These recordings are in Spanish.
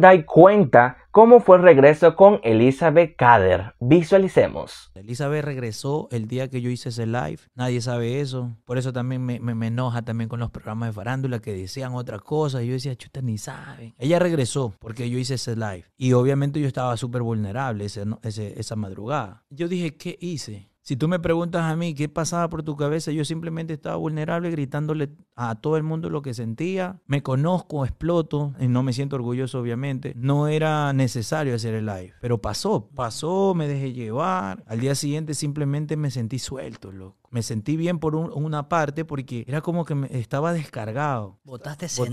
Dai cuenta cómo fue el regreso con Elizabeth Kader, Visualicemos. Elizabeth regresó el día que yo hice ese live. Nadie sabe eso. Por eso también me, enoja también con los programas de farándula que decían otra cosa. yo decía, chuta, ni saben. Ella regresó porque yo hice ese live. Y obviamente yo estaba súper vulnerable esa madrugada. Yo dije, ¿qué hice? Si tú me preguntas a mí qué pasaba por tu cabeza, yo simplemente estaba vulnerable gritándole a todo el mundo lo que sentía. Me conozco, exploto, y no me siento orgulloso obviamente. No era necesario hacer el live, pero pasó, pasó, me dejé llevar. Al día siguiente simplemente me sentí suelto, loco. Me sentí bien por una parte porque era como que me, estaba descargado. Botaste ese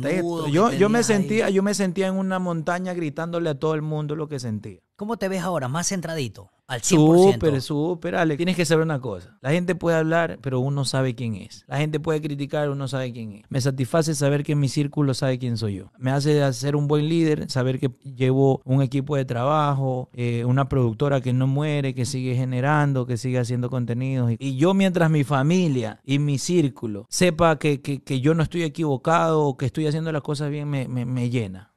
yo, me sentía, yo me sentía en una montaña gritándole a todo el mundo lo que sentía. ¿Cómo te ves ahora? Más centradito. Al 100%. Súper, súper, Alex. Tienes que saber una cosa. La gente puede hablar, pero uno sabe quién es. La gente puede criticar, uno sabe quién es. Me satisface saber que mi círculo sabe quién soy yo. Me hace ser un buen líder, saber que llevo un equipo de trabajo, eh, una productora que no muere, que sigue generando, que sigue haciendo contenidos. Y yo mientras mi familia y mi círculo sepa que, yo no estoy equivocado o que estoy haciendo las cosas bien, me, me, me llena.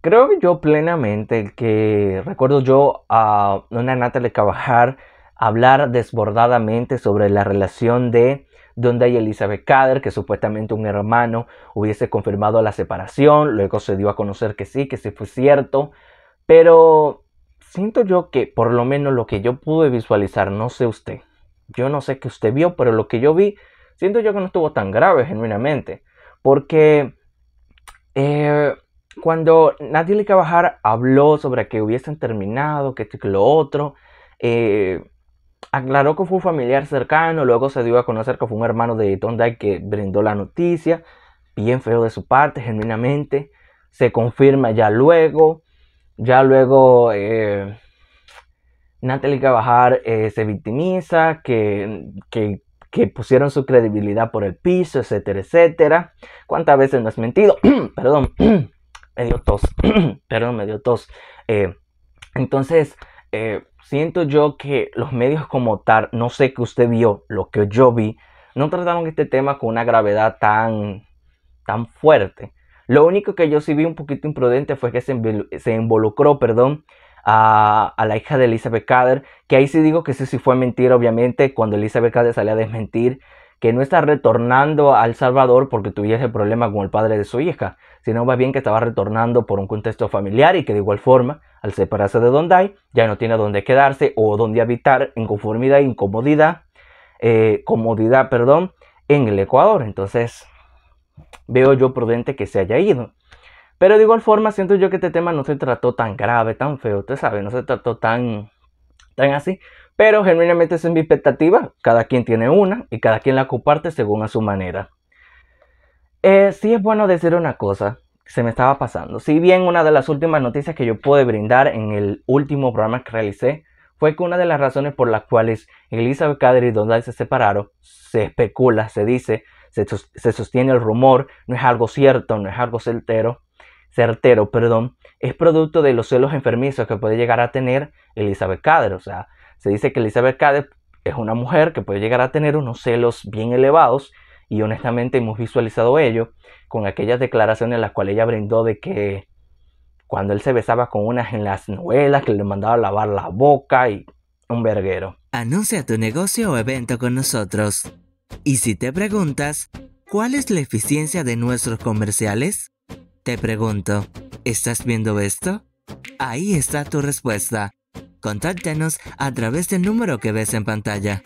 Creo yo plenamente que recuerdo yo a una Natalie Cabajar hablar desbordadamente sobre la relación de donde hay Elizabeth Cader, que supuestamente un hermano hubiese confirmado la separación, luego se dio a conocer que sí, que sí fue cierto, pero siento yo que por lo menos lo que yo pude visualizar, no sé usted, yo no sé qué usted vio, pero lo que yo vi, siento yo que no estuvo tan grave genuinamente, porque... Eh, cuando Natalie Cabajar habló sobre que hubiesen terminado, que esto lo otro, eh, aclaró que fue un familiar cercano, luego se dio a conocer que fue un hermano de Tondai que brindó la noticia, bien feo de su parte, genuinamente, se confirma ya luego, ya luego eh, Natalie Cabajar eh, se victimiza, que, que, pusieron su credibilidad por el piso, etcétera, etcétera. ¿Cuántas veces no has mentido? Perdón. me dio tos, perdón, me dio tos. Eh, entonces, eh, siento yo que los medios como tal, no sé que usted vio, lo que yo vi, no trataron este tema con una gravedad tan, tan fuerte. Lo único que yo sí vi un poquito imprudente fue que se, involucró, perdón, a, a, la hija de Elizabeth Cader, que ahí sí digo que sí, sí fue mentira, obviamente, cuando Elizabeth Cader salió a desmentir que no está retornando al Salvador porque tuviese problema con el padre de su hija, sino más bien que estaba retornando por un contexto familiar y que de igual forma, al separarse de donde hay. ya no tiene dónde quedarse o dónde habitar en conformidad e incomodidad, eh, comodidad, perdón, en el Ecuador. Entonces, veo yo prudente que se haya ido. Pero de igual forma, siento yo que este tema no se trató tan grave, tan feo, usted sabe, no se trató tan, tan así, pero genuinamente es mi expectativa. Cada quien tiene una y cada quien la comparte según a su manera. Eh, sí es bueno decir una cosa. Se me estaba pasando. Si bien una de las últimas noticias que yo pude brindar en el último programa que realicé fue que una de las razones por las cuales Elizabeth Cader y Donald se separaron, se especula, se dice, se, se sostiene el rumor, no es algo cierto, no es algo certero, certero, perdón, es producto de los celos enfermizos que puede llegar a tener Elizabeth Cader. O sea, se dice que Elizabeth Cade es una mujer que puede llegar a tener unos celos bien elevados y honestamente hemos visualizado ello con aquellas declaraciones en las cuales ella brindó de que cuando él se besaba con unas en las novelas, que le mandaba a lavar la boca y un verguero. Anuncia tu negocio o evento con nosotros. Y si te preguntas, ¿cuál es la eficiencia de nuestros comerciales? Te pregunto, ¿estás viendo esto? Ahí está tu respuesta. Contáctenos a través del número que ves en pantalla.